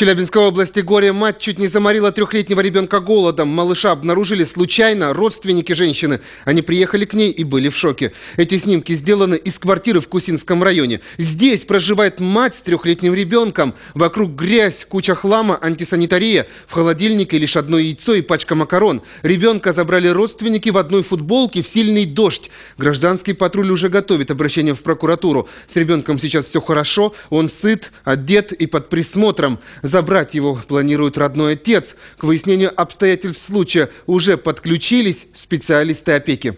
Челябинской области горе-мать чуть не заморила трехлетнего ребенка голодом. Малыша обнаружили случайно родственники женщины. Они приехали к ней и были в шоке. Эти снимки сделаны из квартиры в Кусинском районе. Здесь проживает мать с трехлетним ребенком. Вокруг грязь, куча хлама, антисанитария. В холодильнике лишь одно яйцо и пачка макарон. Ребенка забрали родственники в одной футболке в сильный дождь. Гражданский патруль уже готовит обращение в прокуратуру. С ребенком сейчас все хорошо, он сыт, одет и под присмотром. Забрать его планирует родной отец. К выяснению обстоятельств случая уже подключились специалисты опеки.